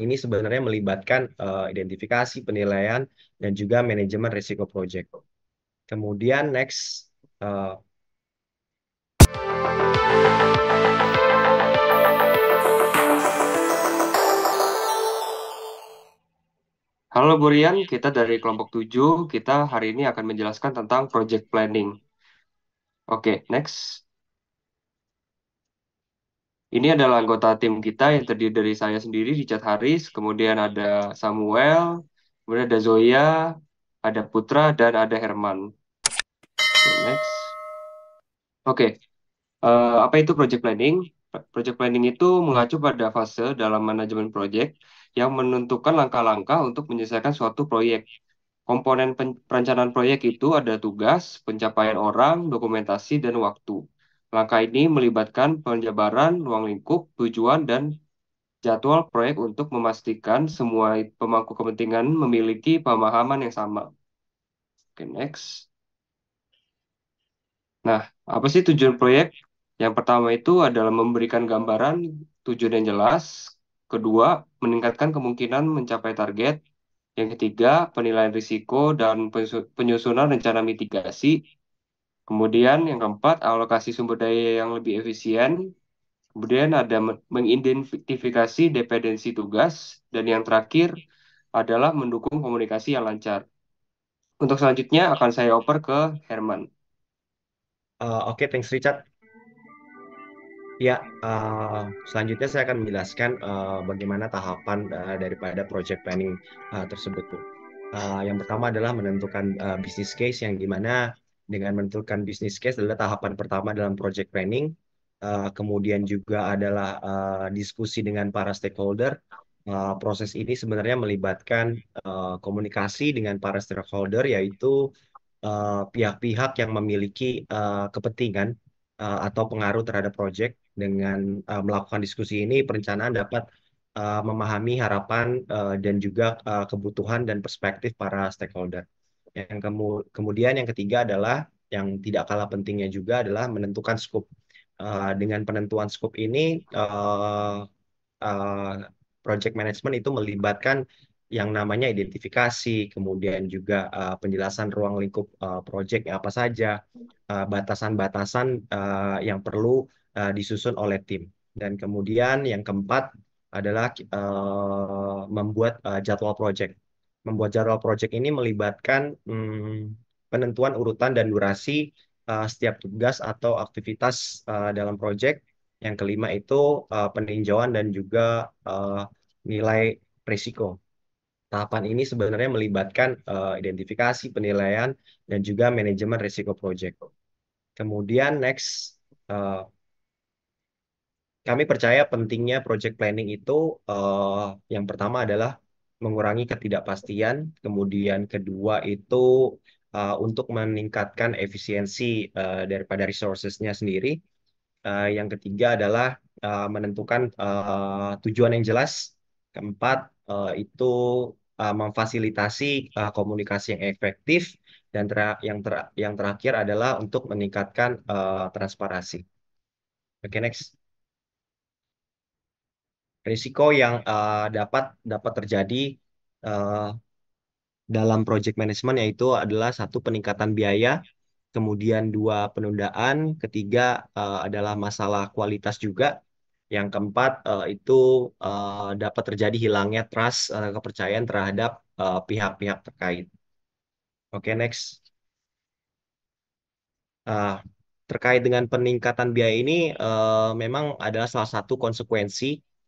ini sebenarnya melibatkan uh, identifikasi, penilaian, dan juga manajemen risiko proyek. Kemudian next. Uh, Halo Bu kita dari kelompok 7, kita hari ini akan menjelaskan tentang project planning. Oke, okay, next. Ini adalah anggota tim kita yang terdiri dari saya sendiri, Richard Haris, kemudian ada Samuel, kemudian ada Zoya, ada Putra, dan ada Herman. Okay, next. Oke, okay. uh, eh, apa itu project planning? Project planning itu mengacu pada fase dalam manajemen project yang menentukan langkah-langkah untuk menyelesaikan suatu proyek. Komponen perencanaan proyek itu ada tugas, pencapaian orang, dokumentasi, dan waktu. Langkah ini melibatkan penjabaran ruang lingkup, tujuan, dan jadwal proyek untuk memastikan semua pemangku kepentingan memiliki pemahaman yang sama. Oke, next. Nah, apa sih tujuan proyek? Yang pertama itu adalah memberikan gambaran tujuan yang jelas. Kedua, meningkatkan kemungkinan mencapai target. Yang ketiga, penilaian risiko dan penyusunan rencana mitigasi. Kemudian yang keempat, alokasi sumber daya yang lebih efisien. Kemudian ada mengidentifikasi dependensi tugas. Dan yang terakhir adalah mendukung komunikasi yang lancar. Untuk selanjutnya akan saya oper ke Herman. Uh, Oke, okay, thanks Richard. Ya, uh, selanjutnya saya akan menjelaskan uh, bagaimana tahapan uh, daripada project planning uh, tersebut, Uh, yang pertama adalah menentukan uh, business case yang dimana dengan menentukan bisnis case adalah tahapan pertama dalam project planning. Uh, kemudian juga adalah uh, diskusi dengan para stakeholder. Uh, proses ini sebenarnya melibatkan uh, komunikasi dengan para stakeholder, yaitu pihak-pihak uh, yang memiliki uh, kepentingan uh, atau pengaruh terhadap project. Dengan uh, melakukan diskusi ini, perencanaan dapat uh, memahami harapan uh, dan juga uh, kebutuhan dan perspektif para stakeholder. Yang kemu kemudian yang ketiga adalah yang tidak kalah pentingnya juga adalah menentukan scope. Uh, dengan penentuan scope ini uh, uh, project management itu melibatkan yang namanya identifikasi, kemudian juga uh, penjelasan ruang lingkup uh, project apa saja, batasan-batasan uh, uh, yang perlu uh, disusun oleh tim. Dan kemudian yang keempat adalah uh, membuat uh, jadwal project membuat jadwal project ini melibatkan hmm, penentuan urutan dan durasi uh, setiap tugas atau aktivitas uh, dalam project. Yang kelima itu uh, peninjauan dan juga uh, nilai risiko. Tahapan ini sebenarnya melibatkan uh, identifikasi, penilaian, dan juga manajemen risiko project. Kemudian next, uh, kami percaya pentingnya project planning itu uh, yang pertama adalah mengurangi ketidakpastian. Kemudian kedua itu uh, untuk meningkatkan efisiensi uh, daripada resourcesnya sendiri. Uh, yang ketiga adalah uh, menentukan uh, tujuan yang jelas. Keempat uh, itu uh, memfasilitasi uh, komunikasi yang efektif dan ter yang ter yang terakhir adalah untuk meningkatkan uh, transparansi. Oke, okay, next risiko yang uh, dapat dapat terjadi uh, dalam project management yaitu adalah satu peningkatan biaya, kemudian dua penundaan, ketiga uh, adalah masalah kualitas juga, yang keempat uh, itu uh, dapat terjadi hilangnya trust uh, kepercayaan terhadap pihak-pihak uh, terkait. Oke, okay, next. Uh, terkait dengan peningkatan biaya ini uh, memang adalah salah satu konsekuensi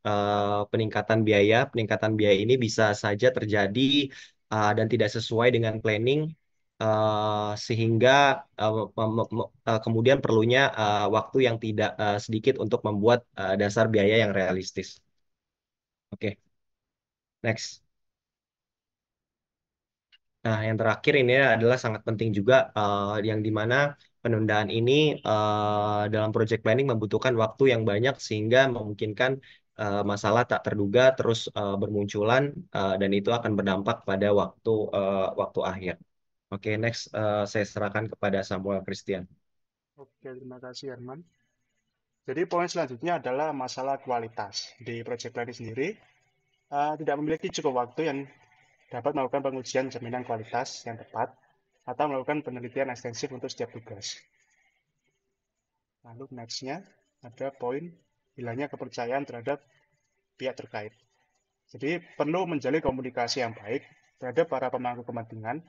Eh, peningkatan biaya. Peningkatan biaya ini bisa saja terjadi uh, dan tidak sesuai dengan planning uh, sehingga uh, uh, kemudian perlunya uh, waktu yang tidak uh, sedikit untuk membuat uh, dasar biaya yang realistis. Oke, okay. next. Nah, yang terakhir ini adalah sangat penting juga uh, yang dimana penundaan ini uh, dalam project planning membutuhkan waktu yang banyak sehingga memungkinkan uh, masalah tak terduga terus uh, bermunculan uh, dan itu akan berdampak pada waktu uh, waktu akhir. Oke, okay, next uh, saya serahkan kepada Samuel Christian. Oke, terima kasih Herman. Jadi poin selanjutnya adalah masalah kualitas. Di project planning sendiri uh, tidak memiliki cukup waktu yang dapat melakukan pengujian jaminan kualitas yang tepat atau melakukan penelitian ekstensif untuk setiap tugas. Lalu nextnya ada poin hilangnya kepercayaan terhadap pihak terkait. Jadi perlu menjalin komunikasi yang baik terhadap para pemangku kepentingan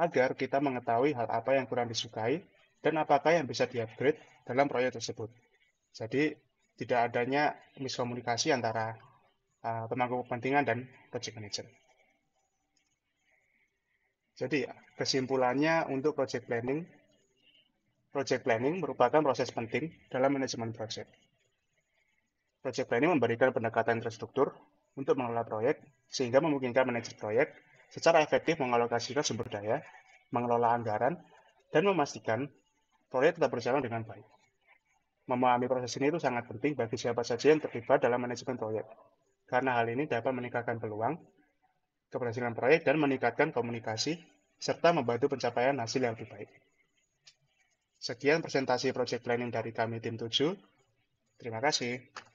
agar kita mengetahui hal apa yang kurang disukai dan apakah yang bisa diupgrade dalam proyek tersebut. Jadi tidak adanya miskomunikasi antara uh, pemangku kepentingan dan project manager. Jadi kesimpulannya untuk project planning, project planning merupakan proses penting dalam manajemen project Project planning memberikan pendekatan terstruktur untuk mengelola proyek, sehingga memungkinkan manajer proyek secara efektif mengalokasikan sumber daya, mengelola anggaran, dan memastikan proyek tetap berjalan dengan baik. Memahami proses ini itu sangat penting bagi siapa saja yang terlibat dalam manajemen proyek, karena hal ini dapat meningkatkan peluang, keberhasilan proyek, dan meningkatkan komunikasi, serta membantu pencapaian hasil yang lebih baik. Sekian presentasi project planning dari kami tim 7. Terima kasih.